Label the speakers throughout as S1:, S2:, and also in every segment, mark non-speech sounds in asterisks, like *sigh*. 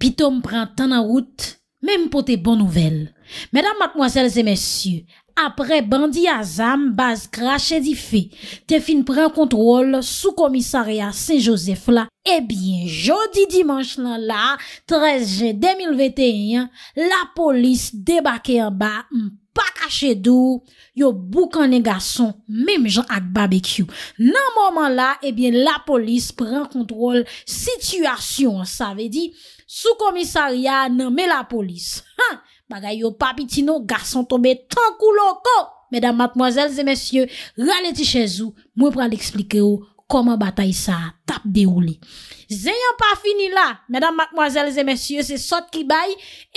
S1: Pito mpren tan nan wout, menm pou te bon nouvel. Mèdam matmoazèl zè mèsyou, apre bandi azam, baz krashe di fe, te fin pren kontrol sou komisarya se Josef la, e eh bien jodi dimanche nan la, 13 jè 2021, la polis debaker ba. Pa kache dou, yo boukane gason, mem jan ak barbekyou. Nan mouman la, ebyen la polis pren kontrol situasyon. Sa ve di, sou komisarya nanme la polis. Ha, bagay yo papi ti nou, gason tombe tankou loko. Medan matmoazel, zemesye, rane ti chezou. Mwen pral explike ou, koman batay sa tap derouli. Zeyan pa fini la, medan matmoazel, zemesye, se sot ki bay,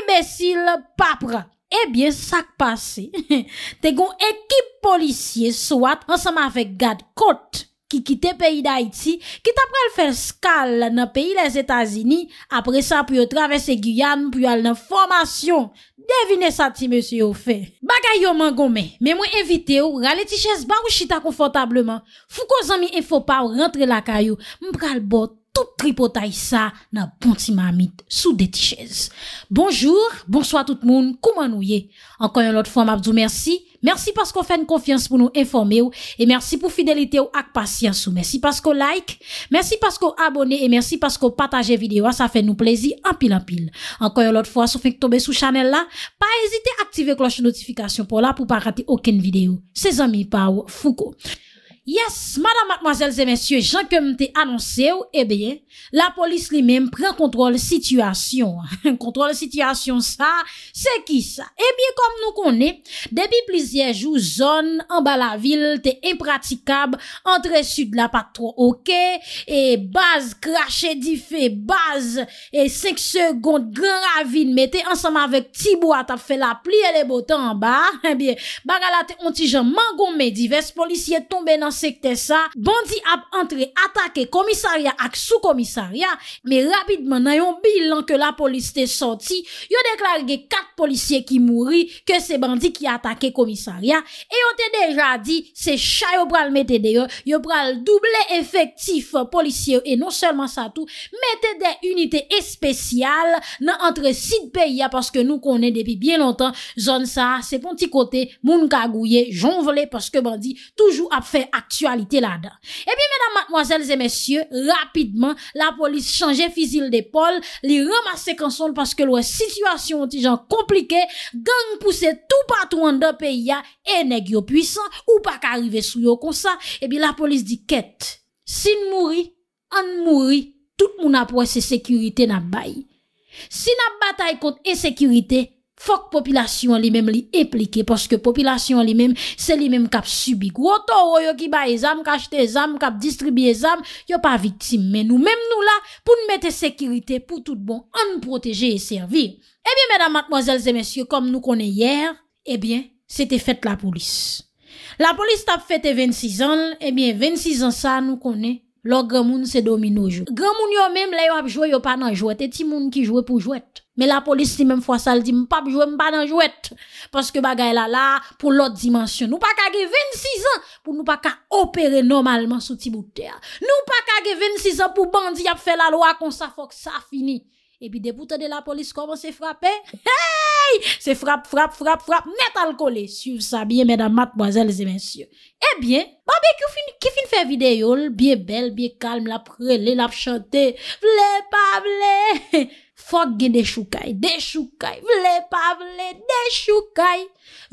S1: ebesil pap rane. Ebyen eh sak pase, *laughs* te goun ekip polisye souat ansama avek gad kote ki kite peyi da iti, ki tapre l fèr skal nan peyi les Etazini, apre sa pou yo travese Guyane pou yo al nan formasyon. Devine sa ti monsi ou fè. Bagay yo man gome, mè mwen evite ou, rale ti chèz ba ou chita konfortableman. Fou ko zan mi enfo pa ou rentre la kayo, mwen pral bot. tout tripotaille ça dans sous des chaises. Bonjour, bonsoir tout le monde, comment nous y Encore une autre fois, m'abdou merci. Merci parce qu'on fait une confiance pour nous informer et merci pour fidélité ou patience Merci parce qu'on like, merci parce qu'on abonne et merci parce qu'on partage vidéo, ça fait nous plaisir en pile en pile. Encore une autre fois, si vous tomber sous channel là, pas hésiter à activer cloche de notification pour là pour pas rater aucune vidéo. C'est amis par Foucault. Yes, madame, mademoiselles et messieurs, j'incompte annonce ou, e eh bie, la polis li mèm pren kontrol situasyon. Kontrol *laughs* situasyon sa, se ki sa? E eh bie, kom nou konè, debi plizyej ou zon, an ba la vil, te impratikab, antre sud la patro ok, e baz, krashe di fe, baz, e sek segond gran ravine, me te ansam avèk tibou atap fe la pli, e le botan an ba, *laughs* e eh bie, bagala te ontijan man gomè, divers polisye tombe nan sekte sa, bandi ap entre atake komisaria ak sou komisaria me rapidman nan yon bilan ke la polis te soti yo deklarge kat polisye ki mouri ke se bandi ki atake komisaria e yon te deja di se chay yo pral mette deyo yo pral double efektif polisye e non selman sa tou, mette de unité espesyal nan entre sit peyi ya, paske nou konen depi bien lontan, zon sa se pon ti kote, moun ka gouye, jon vle paske bandi toujou ap fe ak E bi menam matmwazel zemesye, rapidman la polis chanje fizil de pol, li ramase konsol paske lwe situasyon ti jan komplike, gang puse tou patou an de peya enegyo pwisan ou pak arive sou yo konsa. E bi la polis di ket, sin mouri, an mouri, tout mou na pwese sekurite na bayi. Sin na batay kont e sekurite, an mouri. Fok popilasyon li men li eplike, poske popilasyon li men se li men kap subi. Gwo to, yo ki bay e zam, ka chte e zam, kap distribi e zam, yo pa vitim. Men nou men nou la, pou nou mette sekirite, pou tout bon, an nou proteje e servi. Ebyen, medan, madmozèl, zemensye, kom nou konen yer, ebyen, se te fèt la polis. La polis tap fèt e 26 an, ebyen, 26 an sa, nou konen, lo gremoun se dominojou. Gremoun yo men, le yo apjou yo pa nan jouet, eti moun ki jouet pou jouet. Mè la polis si mèm fwa sal di mpap jwè mpa nan jwèt. Paske bagay la la pou lot dimansyon. Nou pa kage 26 an pou nou pa ka opere normalman sou ti boutè a. Nou pa kage 26 an pou bandi ap fè la lo a kon sa fok sa a fini. E bi deboutade la polis koman se frapè? Hey! Se frap frap frap frap net al kolè. Suv sa biye mèdam matboazèl zè mensyò. E biye, ba biye ki fin fè videyo l? Biye bel, biye kalm, la prele, la chante. Vle, pable, he *laughs* he. Fok gen de choukaye, de choukaye, vle pa vle, de choukaye,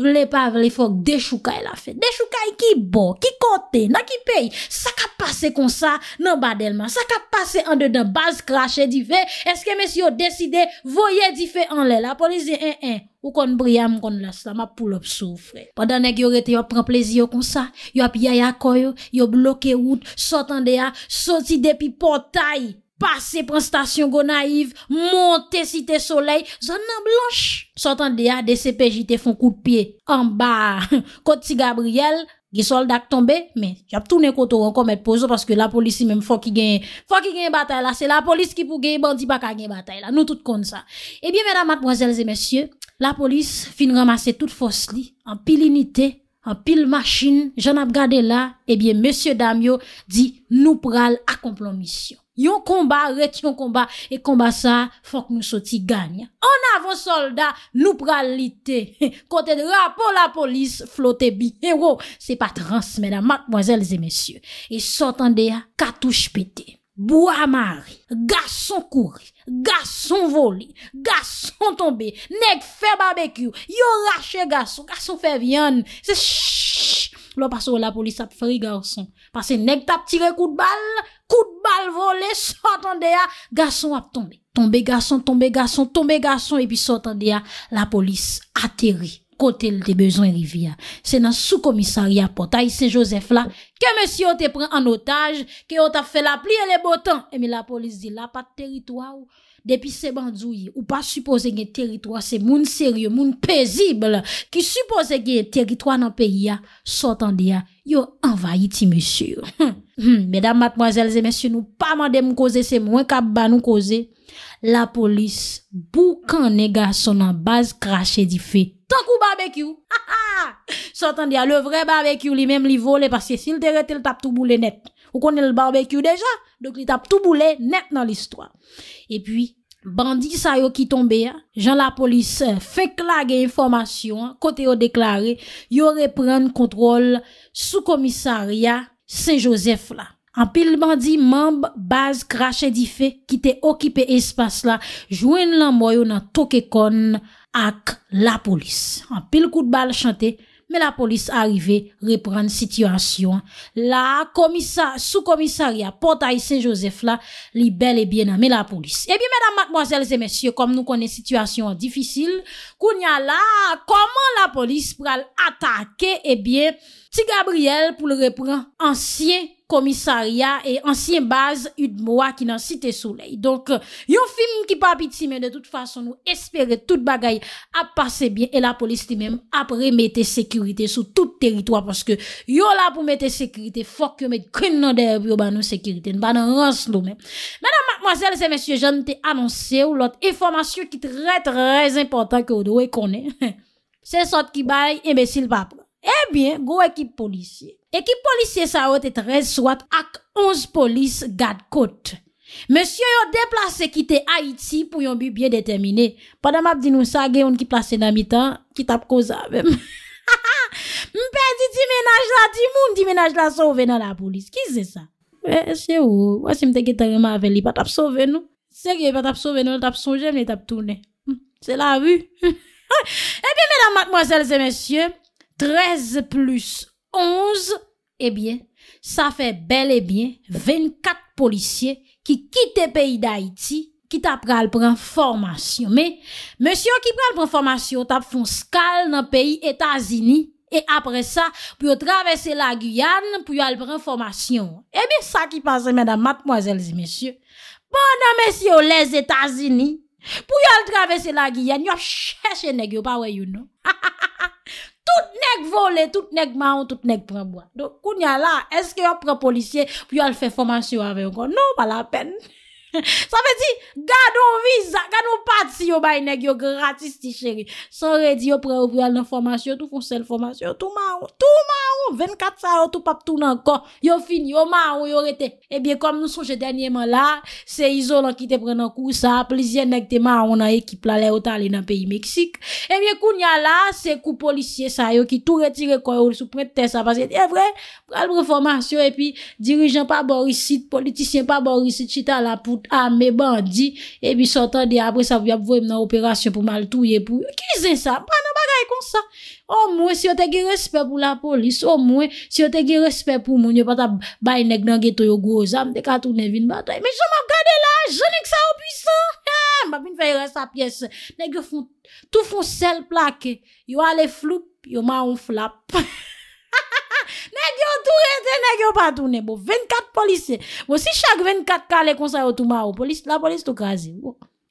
S1: vle pa vle, fok de choukaye la fe. De choukaye ki bo, ki kote, na ki pey, sa ka pase kon sa nan badelman, sa ka pase an de dan, baz krashe di fe, eske mes yo deside voye di fe anle la, pou li ze en eh, en, eh, ou kon briyam kon la sa, ma pou lop sou fre. Padan ek yo rete yo pren plezio kon sa, yo ap yaya koyo, yo bloke wout, sotan de ya, soti de pi potayi. passer pour station Gonaïve, monter cité soleil, zone blanche. Sortant de à des CPJT font coup de pied en bas. *laughs* Côté Gabriel, les soldats tombés, mais j'ai tourné côté encore mettre pause parce que la police même faut qu'il gagne, faut qu'il gagne bataille là, c'est la police qui peut gagner bandit pas gagner bataille là. Nous tout comme ça. Eh bien mesdames, mademoiselles et messieurs, la police fin ramasser toute force là, en pilinité An pil machin, jan ap gade la, ebyen M. Damyo di nou pral akomplomisyon. Yon komba, ret yon komba, e komba sa, fok nou soti ganyan. An avon soldat, nou pral lite. Kote de rapo la polis, flote bi. Ewo, eh, oh, se pa trans, mèda, makboazèl zè mèsyo. E sotan deya, katouche pete. Bou amari, gason kouri, gason voli, gason tombe, neg fè barbekyou, yo rache gason, gason fè vyan, se shhh, lò pa sou la polis ap fri gason, pa se neg tap tire kout bal, kout bal voli, sotan deya, gason ap tombe, tombe gason, tombe gason, tombe gason, epi sotan deya, la polis ateri. kote l de bezon rivi a. Se nan sou komisari a potay, se Josef la, ke mè si yo te pren an otaj, ke yo ta fe la pli e le botan. E mi la polis di la pa teritwa ou. Depi se bandzou yi, ou pa suppose gen teritwa, se moun serye, moun pezible, ki suppose gen teritwa nan peyi a, sotan di a, yo envayi ti mè sur. Hmm, mesdames, mademoiselles et messieurs, nous pas de me causer, c'est moins qu'à nous causer. La police boucan les sont en base craché du fait. Tant qu'au barbecue. dire ah, le vrai barbecue lui-même lui volé parce que s'il te rete, il tape tout boulet net. Ou connaissez le barbecue déjà, donc il tape tout boulet net dans l'histoire. Et puis, Bandi sa yo qui tombe hein, la police euh, la police information hein, côté information, kote déclaré aurait yo repren contrôle sous commissariat. Se Josef la. An pil bandi mamb, baz, krashe di fe. Ki te okipe espas la. Jwen lan boyo nan toke kon ak la polis. An pil kout bal chante. Me la polis arive repran sitwasyon la sou komisarya potay se Josef la li bel e bien nan me la polis. Ebi, mèdam, mòzèl, zè, mèsyè, kom nou konen sitwasyon difisyl, koun ya la, koman la polis pral atake, ebi, eh ti Gabriel pou le repran ansye? komisaria e ansyen baz Yudmowa ki nan site souley. Donk, euh, yon film ki papi ti men de tout fason nou espere tout bagay a pase bien e la polis ti men apre mette sekurite sou tout teritwa paske yon la pou mette sekurite fok yon mette kwen nan derby ou ban nou sekurite, nan ban nan rans lou men. Menan, mademoiselle, se mensye jan te annonse ou lot informasyon ki trè trè impotant ki ou do we konen. Se sot ki bay, imbesil pap. Ebyen, go ekip polisye. Ekip polisye sa wote 13 swat ak 11 polis gad kote. Monsye yo deplase kite Haiti pou yon bi biye detemine. Padam ap di nou sa ge yon ki place na mitan ki tap koza avem. *laughs* Mpè di di menaj la di moun di menaj la sove nan la polis. Ki se sa? Mwen se ou? Mwen se mteke tarima ave li pa tap sove nou. Sege pa tap sove nou, tap sonje mne tap toune. Hmm, se la avu. *laughs* Epi menam matmoselle se monsye, 13 plus. Onze, ebyen, eh sa fe bel ebyen, veyn kat policye ki kite peyi da iti, ki tap pral pran formasyon. Me, mesyon ki pral pran formasyon, tap fon skal nan peyi Etazini, e apre sa, pou yo travese la Guyane, pou yo al pran formasyon. Ebyen, eh sa ki pase men dan matmoazelzi, mesyon. Bonan, mesyon, les Etazini, pou yo al travese la Guyane, yo chèche negyo pa weyounou. *laughs* Ha ha ha ha! Tout nek vole, tout nek man ou tout nek pran bo. Do, kou nya la, eske yo pran polisye pou yo al fè foman syo avè yon kon? Non, pa la pen. *laughs* Sa fe di, gado viza Gado pat si yo bay neg yo gratis ti cheri Sa re di yo pre ou pre al nan formasyon Tou kon sel formasyon, tou ma ou Tou ma ou, 24 sa ou, tou pap tou nan kon Yo fini, yo ma ou, yo rete Ebyen eh kom nou souche denye man la Se izo nan ki te pre nan kou sa Plezyen neg te ma ou nan ekip la le O tali e nan peyi Meksik Ebyen eh kou nyan la, se kou polisyen sa yo Ki tou re tire kon yo, sou pre te sa Ebyen pre al pre formasyon Ebyen dirijen pa borisit Politisyen pa borisit, chita la pou Ame bandi E pi sotande apre sa vyap voye m nan operasyon pou mal touye pou Kizen sa O mwen si yo teke respep pou la polis O mwen si yo teke respep pou moun Yo pata bay nek nan geto yo gozame Dekatou nevin batoy Me jom ap gade la Je nek sa ou piso Mabine fay re sa pyes Nek yo foun sel plake Yo ale floup yo ma on flap *laughs* Nè gyo tou reten, nè gyo patounen. Bo, 24 polisè. Bo, si chak 24 ka le konsayotou ma ou, la polis tou kazi.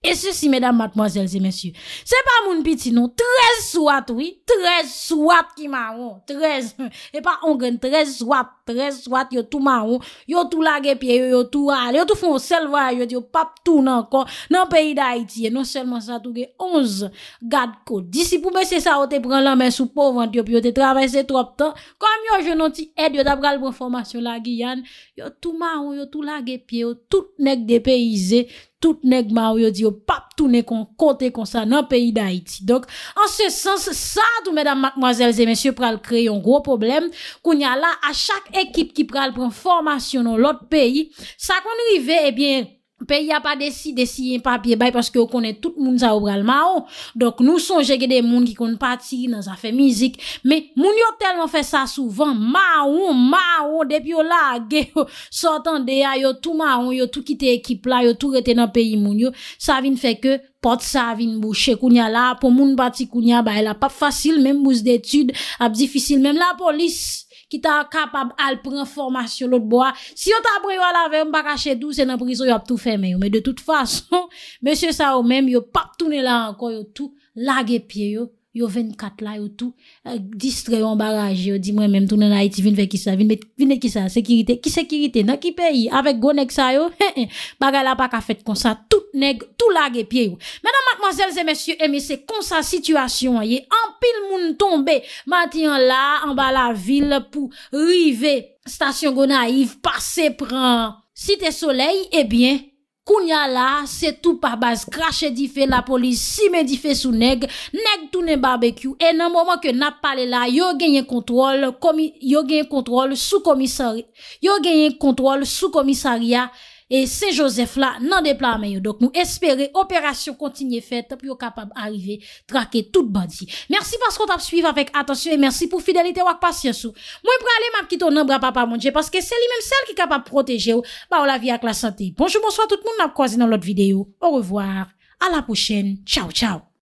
S1: E se si, medan matmoselle se, monsye, se pa moun piti nou, 13 swat, woy, 13 swat ki ma wou, 13, e pa ongen, 13 swat, 13 swat, yo tou ma wou, yo tou lagèpye, yo tou al, yo tou fon sel vay, yo tou pap tou nan kon, nan peyi da Haiti, e non selman sa tou ge, 11 gad kod, disi pou bese sa wote pran lanmen sou povant yo, pi wote travese trop tan, kom yo je nou ti ed yo tabral pou formation la giyan, yo tou ma wou, yo tou lagèpye, yo tou nek de peyize, tout nek ma ou yo di yo pap tou nek kon kote kon sa nan peyi da Haiti. Dok, an se sens sa do mèdam mackmwazèl zè mèsyè pral kre yon gro problem, koun ya la a chak ekip ki pral pran formasyon non lot peyi, sa kon yon yive ebyen eh Peyi a pa desi desi yin papye bay Paske yo konen tout moun sa ou bral ma ou Dok nou son jegye de moun ki kon pati Nan sa fe mizik Men moun yo telman fe sa souvan Ma ou, ma ou, depi yo la Sotan de ya yo tout ma ou Yo tout kite ekip la, yo tout rete nan peyi moun yo Sa vin feke pot sa vin Boucher kounya la, pou moun bati kounya Ba el a pap fasil, menm bous detude A bdifisil, menm la polis ki ta kapab al pren formasyon lot bo a. Si yo tabre yo alave, mba kache dou, se nan priso yo ap tou feme yo. Me de tout fason, M. Sao men, yo pap toune la anko, yo tou lage pie yo. Yo 24 la yo tou, eh, distre yon baraj yo, di mwen menm tou nan Haiti, vin vek kisa, vin met, vin nek kisa, sekirite, ki sekirite, nan ki peyi, avek go nek sa yo, he he, baga la pak a fet kon sa, tout nek, tout lag e pye yo. Menan matmazelze, mesye, emese, kon sa sitwasyon, ye, an pil moun tombe, matyan la, an ba la vil pou rive, stasyon go na yiv, pase pran, site soley, ebyen. Eh Kounya la, se tou parbaz, krashe di fe, la polis si men di fe sou neg, neg tou nen barbekyou, en nan mouman ke nap pale la, yo genye kontrol sou komisariya, et Saint-Joseph là nan déploiement yo. Donc nous espérer opération continue faite pour capable arriver traquer tout bandit. Merci parce qu'on t'a suivi avec attention et merci pour fidélité ou patience. Moi pour aller m'a quitter ton bras papa mon parce que c'est lui même celle qui capable protéger ou bah la vie avec la santé. Bonjour bonsoir tout le monde n'a croisé dans l'autre vidéo. Au revoir. À la prochaine. Ciao ciao.